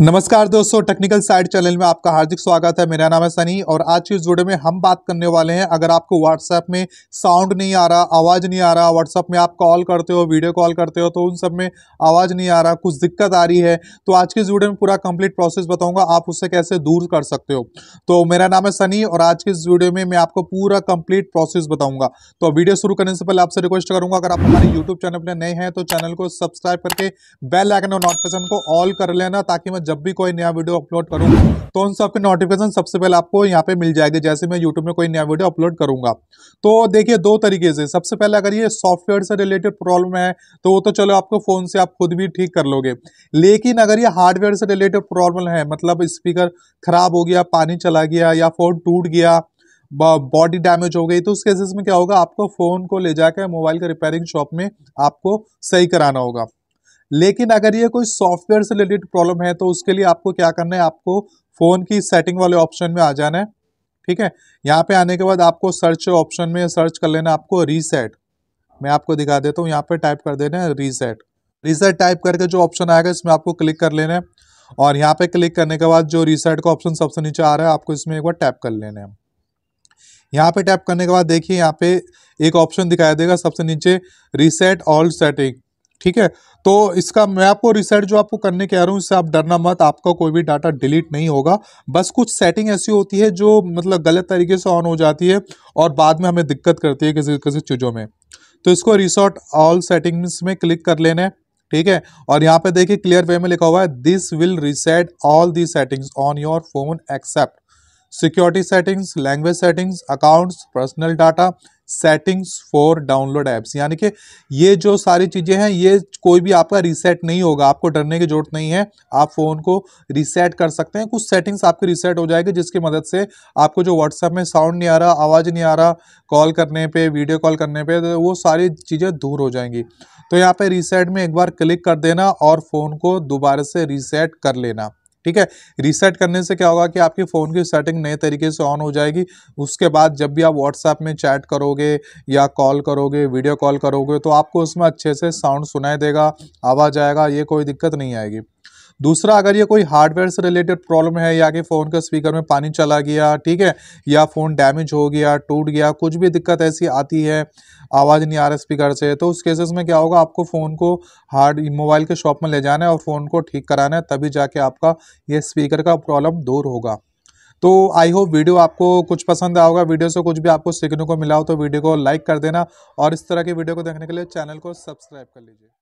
नमस्कार दोस्तों technical side channel में आपका हार्दिक स्वागत है मेरा नाम है सनी और आज की इस वीडियो में हम बात करने वाले हैं अगर आपको व्हाट्सएप में साउंड नहीं आ रहा आवाज़ नहीं आ रहा व्हाट्सएप में आप कॉल करते हो वीडियो कॉल करते हो तो उन सब में आवाज़ नहीं आ रहा कुछ दिक्कत आ रही है तो आज की इस वीडियो में पूरा कंप्लीट प्रोसेस बताऊँगा आप उससे कैसे दूर कर सकते हो तो मेरा नाम है सनी और आज की इस वीडियो में मैं आपको पूरा कंप्लीट प्रोसेस बताऊँगा तो वीडियो शुरू करने से पहले आपसे रिक्वेस्ट करूँगा अगर आप हमारे यूट्यूब चैनल पर नए हैं तो चैनल को सब्सक्राइब करके बेल आइकन और नोटिफिकेशन को ऑल कर लेना ताकि मैं जब भी कोई नया वीडियो अपलोड करूँ तो उन सबके नोटिफिकेशन सबसे पहले आपको यहाँ पे मिल जाएगी जैसे मैं यूट्यूब में कोई नया वीडियो अपलोड करूंगा तो देखिए दो तरीके से सबसे पहले अगर ये सॉफ्टवेयर से रिलेटेड प्रॉब्लम है तो वो तो चलो आपको फ़ोन से आप खुद भी ठीक कर लोगे लेकिन अगर ये हार्डवेयर से रिलेटेड प्रॉब्लम है मतलब स्पीकर ख़राब हो गया पानी चला गया या फ़ोन टूट गया बॉडी डैमेज हो गई तो उस केसेस में क्या होगा आपको फ़ोन को ले जाकर मोबाइल के रिपेयरिंग शॉप में आपको सही कराना होगा लेकिन अगर ये कोई सॉफ्टवेयर से रिलेटेड प्रॉब्लम है तो उसके लिए आपको क्या करना है आपको फ़ोन की सेटिंग वाले ऑप्शन में आ जाना है ठीक है यहाँ पे आने के बाद आपको सर्च ऑप्शन में सर्च कर लेना आपको रीसेट मैं आपको दिखा देता हूँ यहाँ पे टाइप कर देना है रीसेट रीसेट टाइप करके जो ऑप्शन आएगा इसमें आपको क्लिक कर लेना है और यहाँ पे क्लिक करने के बाद जो रीसेट का ऑप्शन सबसे नीचे आ रहा है आपको इसमें एक बार टैप कर लेना है यहाँ पे टैप करने के बाद देखिए यहाँ पे एक ऑप्शन दिखाई देगा सबसे नीचे रीसेट ऑल सेटिंग ठीक है तो इसका मैं आपको रिसर्च जो आपको करने कह रहा हूँ इससे आप डरना मत आपका कोई भी डाटा डिलीट नहीं होगा बस कुछ सेटिंग ऐसी होती है जो मतलब गलत तरीके से ऑन हो जाती है और बाद में हमें दिक्कत करती है किसी किसी चीज़ों में तो इसको रिसोर्ट ऑल सेटिंग्स में क्लिक कर लेना है ठीक है और यहाँ पे देखिए क्लियर वे में लिखा हुआ है this will reset all the settings on your phone except security settings language settings accounts personal data settings for download apps यानी कि ये जो सारी चीज़ें हैं ये कोई भी आपका रीसेट नहीं होगा आपको डरने की जरूरत नहीं है आप फ़ोन को रीसेट कर सकते हैं कुछ सेटिंग्स आपकी रीसेट हो जाएगी जिसकी मदद से आपको जो व्हाट्सएप में साउंड नहीं आ रहा आवाज़ नहीं आ रहा कॉल करने पे वीडियो कॉल करने पे तो वो सारी चीज़ें दूर हो जाएंगी तो यहाँ पर रीसेट में एक बार क्लिक कर देना और फ़ोन को दोबारा से रीसेट कर लेना ठीक है रीसेट करने से क्या होगा कि आपके फ़ोन की सेटिंग नए तरीके से ऑन हो जाएगी उसके बाद जब भी आप व्हाट्सएप में चैट करोगे या कॉल करोगे वीडियो कॉल करोगे तो आपको उसमें अच्छे से साउंड सुनाई देगा आवाज़ आएगा ये कोई दिक्कत नहीं आएगी दूसरा अगर ये कोई हार्डवेयर से रिलेटेड प्रॉब्लम है या कि फ़ोन के स्पीकर में पानी चला गया ठीक है या फ़ोन डैमेज हो गया टूट गया कुछ भी दिक्कत ऐसी आती है आवाज़ नहीं आ रहा स्पीकर से तो उस केसेस में क्या होगा आपको फ़ोन को हार्ड मोबाइल के शॉप में ले जाना है और फ़ोन को ठीक कराना है तभी जाके आपका ये स्पीकर का प्रॉब्लम दूर होगा तो आई होप वीडियो आपको कुछ पसंद आया होगा वीडियो से कुछ भी आपको सीखने को मिला हो तो वीडियो को लाइक कर देना और इस तरह की वीडियो को देखने के लिए चैनल को सब्सक्राइब कर लीजिए